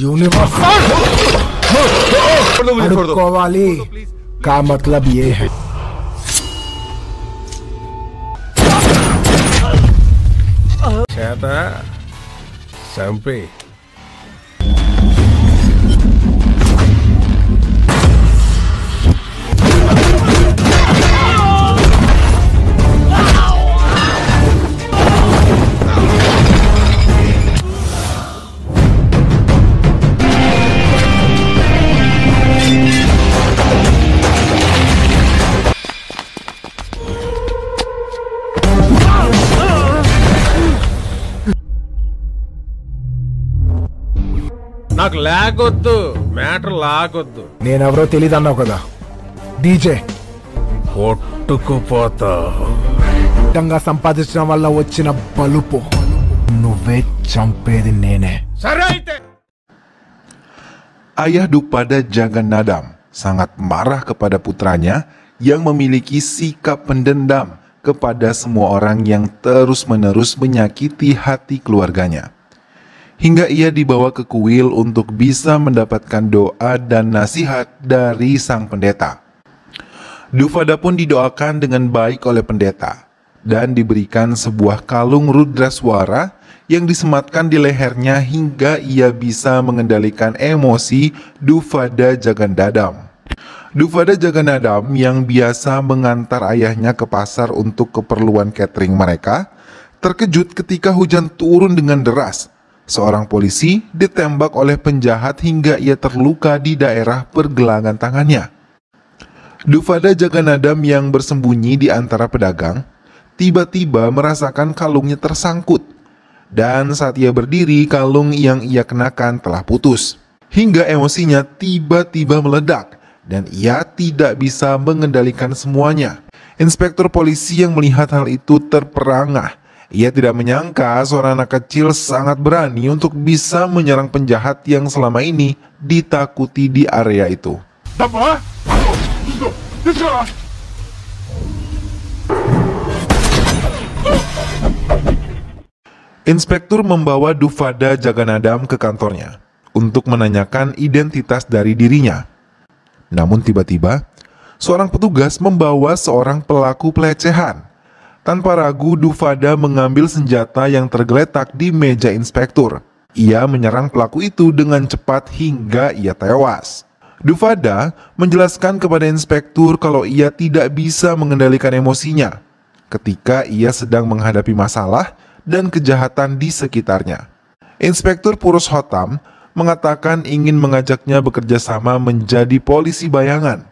यूनिवर्सल वाली का मतलब ये है सैम्पी నాకు లాగొద్దు మ్యాటర్ లాగొద్దు నేనెవరో తెలియదు అన్నావు కదా డీజే కొట్టుకుపోతావు ఇష్టంగా సంపాదించడం వల్ల వచ్చిన బలుపు నువ్వే చంపేది నేనే సరే అయితే Ayah Dupada nadam, sangat marah kepada putranya yang memiliki sikap pendendam kepada semua orang yang terus-menerus menyakiti hati keluarganya hingga ia dibawa ke kuil untuk bisa mendapatkan doa dan nasihat dari sang pendeta. Dufada pun didoakan dengan baik oleh pendeta dan diberikan sebuah kalung Rudraswara yang disematkan di lehernya hingga ia bisa mengendalikan emosi Dufada Jagandadam. Dufada Jagandadam yang biasa mengantar ayahnya ke pasar untuk keperluan catering mereka, terkejut ketika hujan turun dengan deras Seorang polisi ditembak oleh penjahat hingga ia terluka di daerah pergelangan tangannya. Dufada Jaganadam yang bersembunyi di antara pedagang, tiba-tiba merasakan kalungnya tersangkut. Dan saat ia berdiri, kalung yang ia kenakan telah putus. Hingga emosinya tiba-tiba meledak dan ia tidak bisa mengendalikan semuanya. Inspektur polisi yang melihat hal itu terperangah ia tidak menyangka seorang anak kecil sangat berani untuk bisa menyerang penjahat yang selama ini ditakuti di area itu. Inspektur membawa Dufada Jaganadam ke kantornya untuk menanyakan identitas dari dirinya. Namun tiba-tiba, seorang petugas membawa seorang pelaku pelecehan tanpa ragu, Dufada mengambil senjata yang tergeletak di meja inspektur. Ia menyerang pelaku itu dengan cepat hingga ia tewas. Dufada menjelaskan kepada inspektur kalau ia tidak bisa mengendalikan emosinya ketika ia sedang menghadapi masalah dan kejahatan di sekitarnya. Inspektur Purus Hotam mengatakan ingin mengajaknya bekerja sama menjadi polisi bayangan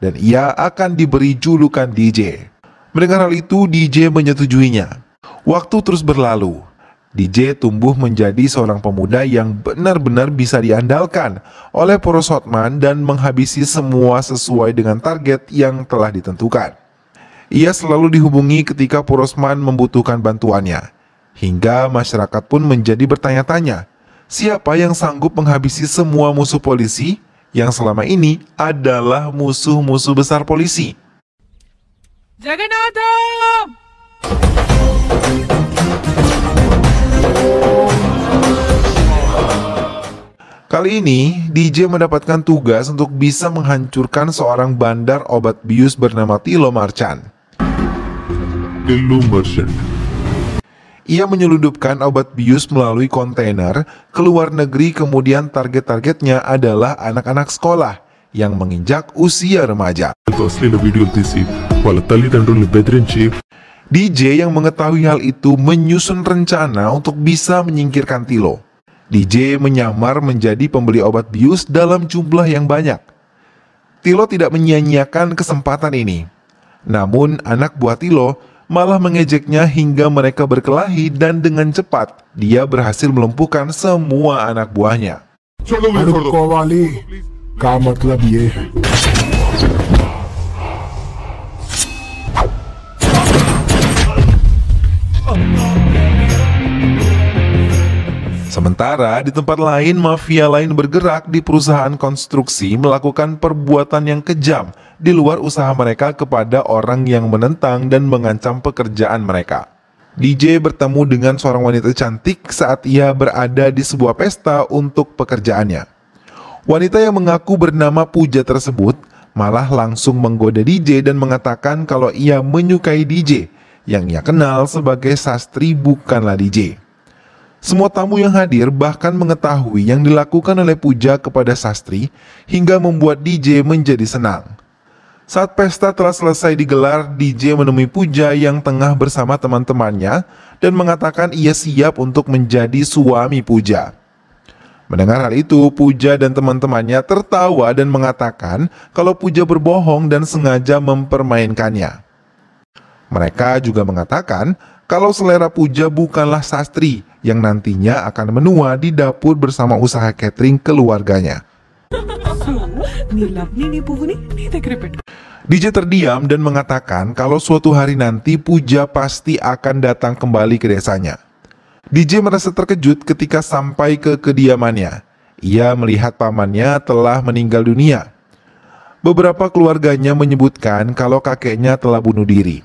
dan ia akan diberi julukan DJ. Mendengar hal itu, DJ menyetujuinya. Waktu terus berlalu. DJ tumbuh menjadi seorang pemuda yang benar-benar bisa diandalkan oleh Poros Hotman dan menghabisi semua sesuai dengan target yang telah ditentukan. Ia selalu dihubungi ketika Porosman membutuhkan bantuannya. Hingga masyarakat pun menjadi bertanya-tanya, siapa yang sanggup menghabisi semua musuh polisi yang selama ini adalah musuh-musuh besar polisi? Jagannath Kali ini, DJ mendapatkan tugas untuk bisa menghancurkan seorang bandar obat bius bernama Tilo Marchan. Tilo Marchan. Ia menyeludupkan obat bius melalui kontainer ke luar negeri kemudian target-targetnya adalah anak-anak sekolah yang menginjak usia remaja. DJ yang mengetahui hal itu menyusun rencana untuk bisa menyingkirkan Tilo. DJ menyamar menjadi pembeli obat bius dalam jumlah yang banyak. Tilo tidak menyia-nyiakan kesempatan ini. Namun anak buah Tilo malah mengejeknya hingga mereka berkelahi dan dengan cepat dia berhasil melumpuhkan semua anak buahnya. Aduh, का मतलब ये है Sementara di tempat lain, mafia lain bergerak di perusahaan konstruksi melakukan perbuatan yang kejam di luar usaha mereka kepada orang yang menentang dan mengancam pekerjaan mereka. DJ bertemu dengan seorang wanita cantik saat ia berada di sebuah pesta untuk pekerjaannya. Wanita yang mengaku bernama Puja tersebut malah langsung menggoda DJ dan mengatakan kalau ia menyukai DJ yang ia kenal sebagai sastri bukanlah DJ. Semua tamu yang hadir bahkan mengetahui yang dilakukan oleh Puja kepada Sastri hingga membuat DJ menjadi senang. Saat pesta telah selesai digelar, DJ menemui Puja yang tengah bersama teman-temannya dan mengatakan ia siap untuk menjadi suami Puja. Mendengar hal itu, Puja dan teman-temannya tertawa dan mengatakan kalau Puja berbohong dan sengaja mempermainkannya. Mereka juga mengatakan kalau selera Puja bukanlah sastri yang nantinya akan menua di dapur bersama usaha catering keluarganya. DJ terdiam dan mengatakan kalau suatu hari nanti Puja pasti akan datang kembali ke desanya. DJ merasa terkejut ketika sampai ke kediamannya. Ia melihat pamannya telah meninggal dunia. Beberapa keluarganya menyebutkan kalau kakeknya telah bunuh diri.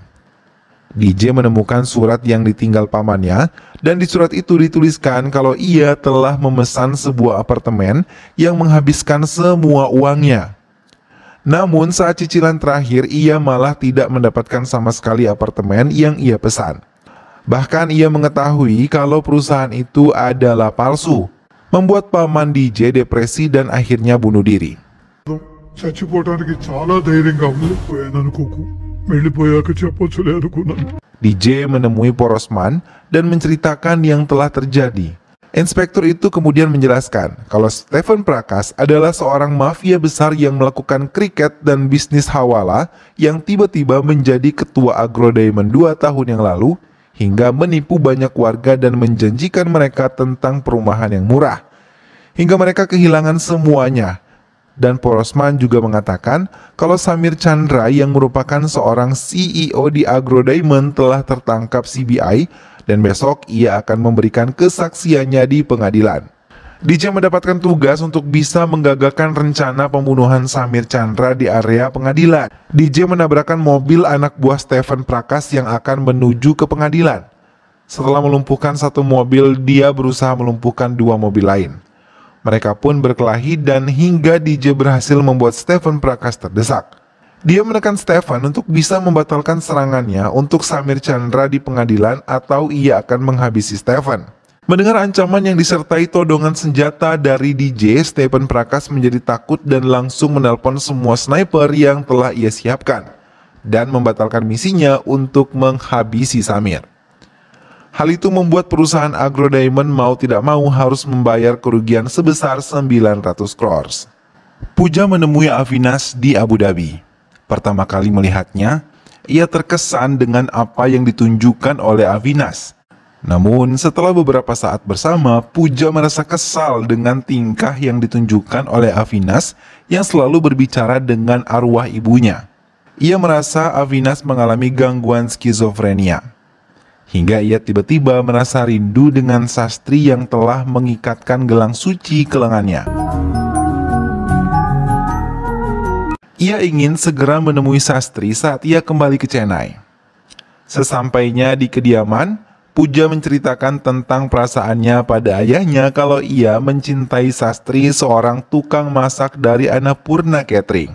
DJ menemukan surat yang ditinggal pamannya dan di surat itu dituliskan kalau ia telah memesan sebuah apartemen yang menghabiskan semua uangnya. Namun saat cicilan terakhir ia malah tidak mendapatkan sama sekali apartemen yang ia pesan. Bahkan ia mengetahui kalau perusahaan itu adalah palsu, membuat paman DJ depresi dan akhirnya bunuh diri. DJ menemui Porosman dan menceritakan yang telah terjadi. Inspektur itu kemudian menjelaskan kalau Stephen Prakas adalah seorang mafia besar yang melakukan kriket dan bisnis hawala yang tiba-tiba menjadi ketua Agro Diamond 2 tahun yang lalu hingga menipu banyak warga dan menjanjikan mereka tentang perumahan yang murah. Hingga mereka kehilangan semuanya. Dan Porosman juga mengatakan kalau Samir Chandra yang merupakan seorang CEO di Agro Diamond telah tertangkap CBI dan besok ia akan memberikan kesaksiannya di pengadilan. DJ mendapatkan tugas untuk bisa menggagalkan rencana pembunuhan Samir Chandra di area pengadilan. DJ menabrakkan mobil anak buah Stephen Prakas yang akan menuju ke pengadilan. Setelah melumpuhkan satu mobil, dia berusaha melumpuhkan dua mobil lain. Mereka pun berkelahi dan hingga DJ berhasil membuat Stephen Prakas terdesak. Dia menekan Stefan untuk bisa membatalkan serangannya untuk Samir Chandra di pengadilan atau ia akan menghabisi Stefan. Mendengar ancaman yang disertai todongan senjata dari DJ, Stephen Prakas menjadi takut dan langsung menelpon semua sniper yang telah ia siapkan dan membatalkan misinya untuk menghabisi Samir. Hal itu membuat perusahaan Agro Diamond mau tidak mau harus membayar kerugian sebesar 900 crores. Puja menemui Avinas di Abu Dhabi. Pertama kali melihatnya, ia terkesan dengan apa yang ditunjukkan oleh Avinas – namun, setelah beberapa saat bersama, Puja merasa kesal dengan tingkah yang ditunjukkan oleh Avinas yang selalu berbicara dengan arwah ibunya. Ia merasa Avinas mengalami gangguan skizofrenia. Hingga ia tiba-tiba merasa rindu dengan sastri yang telah mengikatkan gelang suci ke lengannya. Ia ingin segera menemui sastri saat ia kembali ke Chennai. Sesampainya di kediaman, Puja menceritakan tentang perasaannya pada ayahnya kalau ia mencintai Sastri seorang tukang masak dari Anapurna Catering.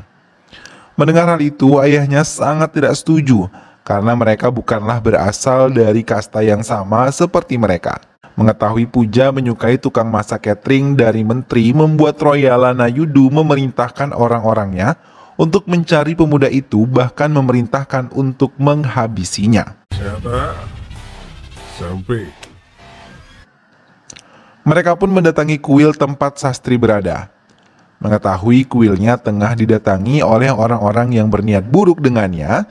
Mendengar hal itu, ayahnya sangat tidak setuju karena mereka bukanlah berasal dari kasta yang sama seperti mereka. Mengetahui Puja menyukai tukang masak catering dari menteri membuat Royalana Yudu memerintahkan orang-orangnya untuk mencari pemuda itu bahkan memerintahkan untuk menghabisinya sampai. Mereka pun mendatangi kuil tempat Sastri berada. Mengetahui kuilnya tengah didatangi oleh orang-orang yang berniat buruk dengannya,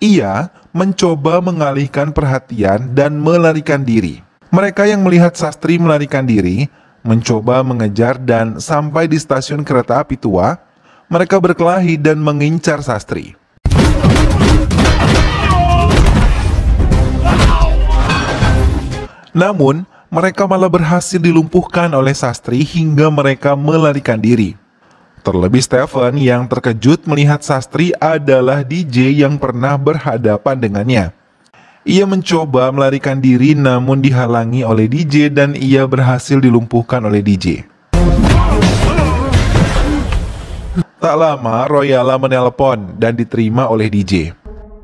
ia mencoba mengalihkan perhatian dan melarikan diri. Mereka yang melihat Sastri melarikan diri mencoba mengejar dan sampai di stasiun kereta api tua, mereka berkelahi dan mengincar Sastri. Namun, mereka malah berhasil dilumpuhkan oleh Sastri hingga mereka melarikan diri. Terlebih Stephen yang terkejut melihat Sastri adalah DJ yang pernah berhadapan dengannya. Ia mencoba melarikan diri namun dihalangi oleh DJ dan ia berhasil dilumpuhkan oleh DJ. Tak lama Royala menelpon dan diterima oleh DJ.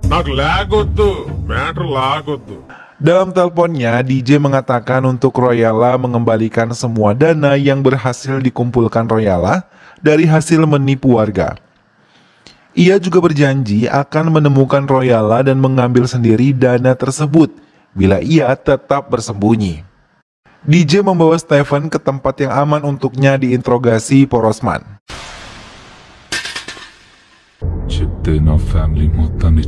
Nak lagu tuh, lagu tuh. Dalam teleponnya, DJ mengatakan untuk Royala mengembalikan semua dana yang berhasil dikumpulkan Royala dari hasil menipu warga. Ia juga berjanji akan menemukan Royala dan mengambil sendiri dana tersebut bila ia tetap bersembunyi. DJ membawa Stephen ke tempat yang aman untuknya diinterogasi Porosman. Cipta de family motan di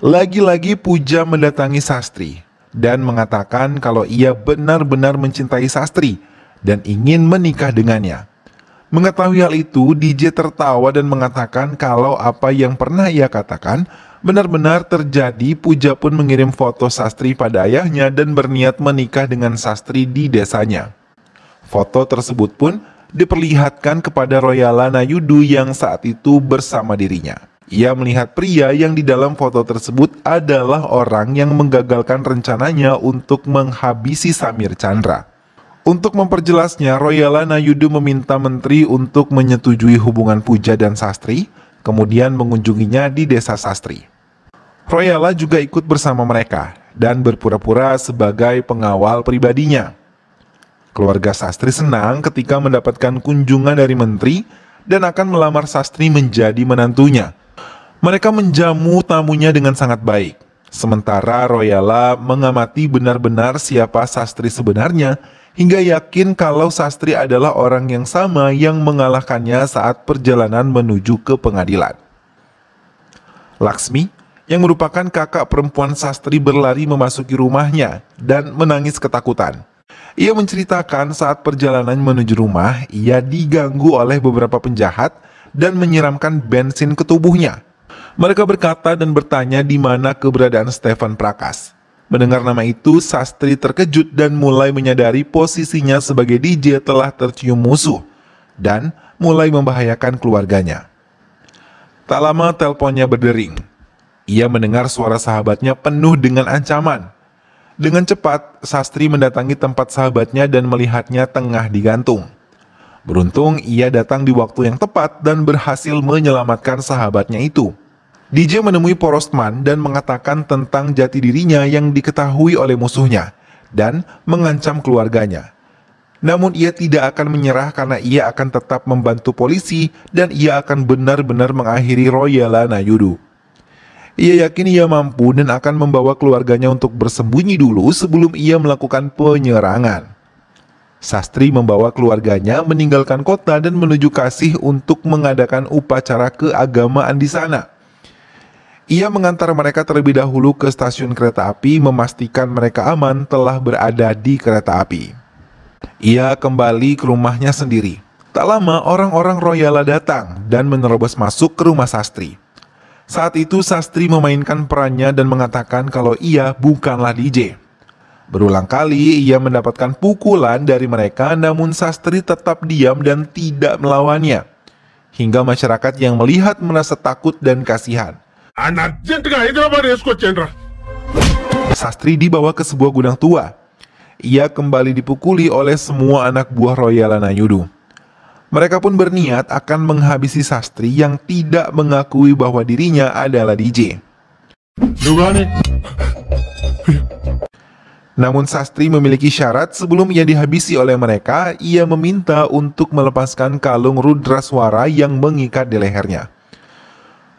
lagi-lagi Puja mendatangi Sastri dan mengatakan kalau ia benar-benar mencintai Sastri dan ingin menikah dengannya. Mengetahui hal itu, DJ tertawa dan mengatakan kalau apa yang pernah ia katakan benar-benar terjadi. Puja pun mengirim foto Sastri pada ayahnya dan berniat menikah dengan Sastri di desanya. Foto tersebut pun diperlihatkan kepada Royalana Yudu yang saat itu bersama dirinya. Ia melihat pria yang di dalam foto tersebut adalah orang yang menggagalkan rencananya untuk menghabisi Samir Chandra. Untuk memperjelasnya, Royala Nayudu meminta menteri untuk menyetujui hubungan Puja dan Sastri, kemudian mengunjunginya di desa Sastri. Royala juga ikut bersama mereka dan berpura-pura sebagai pengawal pribadinya. Keluarga Sastri senang ketika mendapatkan kunjungan dari menteri dan akan melamar Sastri menjadi menantunya. Mereka menjamu tamunya dengan sangat baik. Sementara Royala mengamati benar-benar siapa sastri sebenarnya hingga yakin kalau sastri adalah orang yang sama yang mengalahkannya saat perjalanan menuju ke pengadilan. Laksmi, yang merupakan kakak perempuan sastri berlari memasuki rumahnya dan menangis ketakutan. Ia menceritakan saat perjalanan menuju rumah, ia diganggu oleh beberapa penjahat dan menyiramkan bensin ke tubuhnya mereka berkata dan bertanya di mana keberadaan Stefan Prakas. Mendengar nama itu, Sastri terkejut dan mulai menyadari posisinya sebagai DJ telah tercium musuh dan mulai membahayakan keluarganya. Tak lama telponnya berdering. Ia mendengar suara sahabatnya penuh dengan ancaman. Dengan cepat, Sastri mendatangi tempat sahabatnya dan melihatnya tengah digantung. Beruntung, ia datang di waktu yang tepat dan berhasil menyelamatkan sahabatnya itu. DJ menemui Porostman dan mengatakan tentang jati dirinya yang diketahui oleh musuhnya dan mengancam keluarganya. Namun ia tidak akan menyerah karena ia akan tetap membantu polisi dan ia akan benar-benar mengakhiri Royala Nayudu. Ia yakin ia mampu dan akan membawa keluarganya untuk bersembunyi dulu sebelum ia melakukan penyerangan. Sastri membawa keluarganya meninggalkan kota dan menuju Kasih untuk mengadakan upacara keagamaan di sana. Ia mengantar mereka terlebih dahulu ke stasiun kereta api memastikan mereka aman telah berada di kereta api. Ia kembali ke rumahnya sendiri. Tak lama orang-orang Royala datang dan menerobos masuk ke rumah Sastri. Saat itu Sastri memainkan perannya dan mengatakan kalau ia bukanlah DJ. Berulang kali ia mendapatkan pukulan dari mereka namun Sastri tetap diam dan tidak melawannya. Hingga masyarakat yang melihat merasa takut dan kasihan. Sastri dibawa ke sebuah gudang tua. Ia kembali dipukuli oleh semua anak buah Royal Anayudu Mereka pun berniat akan menghabisi Sastri yang tidak mengakui bahwa dirinya adalah DJ. Ya? Namun Sastri memiliki syarat sebelum ia dihabisi oleh mereka, ia meminta untuk melepaskan kalung Rudraswara yang mengikat di lehernya.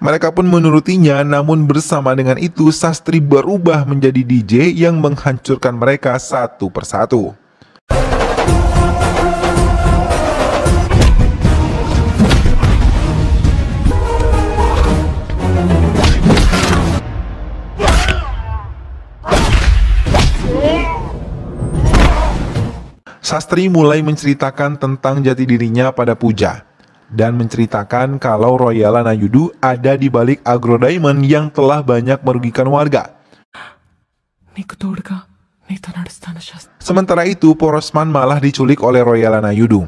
Mereka pun menurutinya, namun bersama dengan itu Sastri berubah menjadi DJ yang menghancurkan mereka satu persatu. Sastri mulai menceritakan tentang jati dirinya pada Puja dan menceritakan kalau Royal Anayudu ada di balik Agro Diamond yang telah banyak merugikan warga. Sementara itu, Porosman malah diculik oleh Royal Anayudu.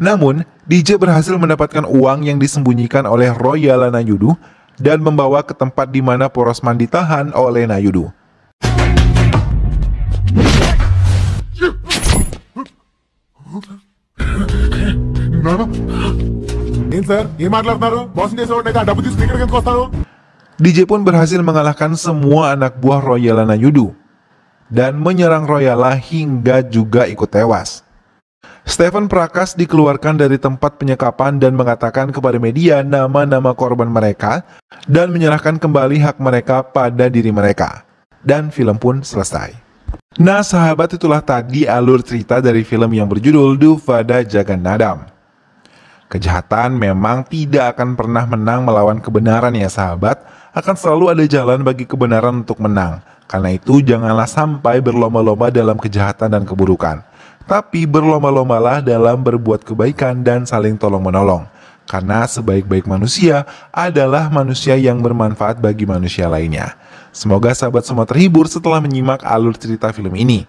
Namun, DJ berhasil mendapatkan uang yang disembunyikan oleh Royal Nayudu dan membawa ke tempat di mana Porosman ditahan oleh Nayudu. DJ pun berhasil mengalahkan semua anak buah Royalana Yudu dan menyerang Royala hingga juga ikut tewas. Stephen Prakas dikeluarkan dari tempat penyekapan dan mengatakan kepada media nama-nama korban mereka dan menyerahkan kembali hak mereka pada diri mereka. Dan film pun selesai. Nah sahabat itulah tadi alur cerita dari film yang berjudul Duvada Jagan Nadam. Kejahatan memang tidak akan pernah menang melawan kebenaran ya sahabat, akan selalu ada jalan bagi kebenaran untuk menang. Karena itu janganlah sampai berlomba-lomba dalam kejahatan dan keburukan. Tapi berlomba-lombalah dalam berbuat kebaikan dan saling tolong-menolong. Karena sebaik-baik manusia adalah manusia yang bermanfaat bagi manusia lainnya. Semoga sahabat semua terhibur setelah menyimak alur cerita film ini.